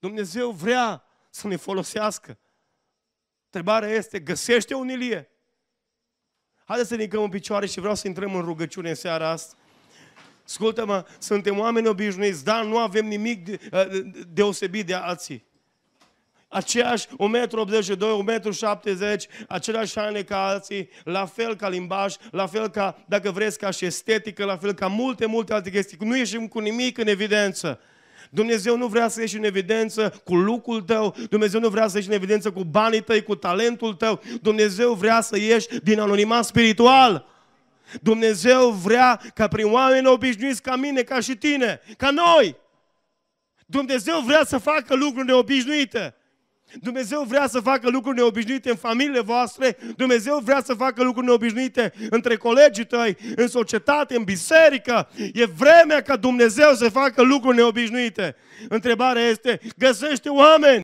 Dumnezeu vrea să ne folosească. Întrebarea este, găsește un Ilie? Haideți să ne ridicăm în picioare și vreau să intrăm în rugăciune în seara asta. Ascultă-mă, suntem oameni obișnuiți, dar nu avem nimic de, de, ă, deosebit de alții. Aceeași 1,82 m, 1,70 m, aceleași haine ca alții, la fel ca limbaj, la fel ca, dacă vreți, ca și estetică, la fel ca multe, multe alte chestii. Nu ieșim cu nimic în evidență. Dumnezeu nu vrea să ieși în evidență cu lucrul tău, Dumnezeu nu vrea să ieși în evidență cu banii tăi, cu talentul tău, Dumnezeu vrea să ieși din anonimat spiritual. Dumnezeu vrea ca prin oameni obișnuiți ca mine, ca și tine, ca noi. Dumnezeu vrea să facă lucruri neobișnuite. Dumnezeu vrea să facă lucruri neobișnuite în familiile voastre, Dumnezeu vrea să facă lucruri neobișnuite între colegii tăi, în societate, în biserică. E vremea ca Dumnezeu să facă lucruri neobișnuite. Întrebarea este, găsește oameni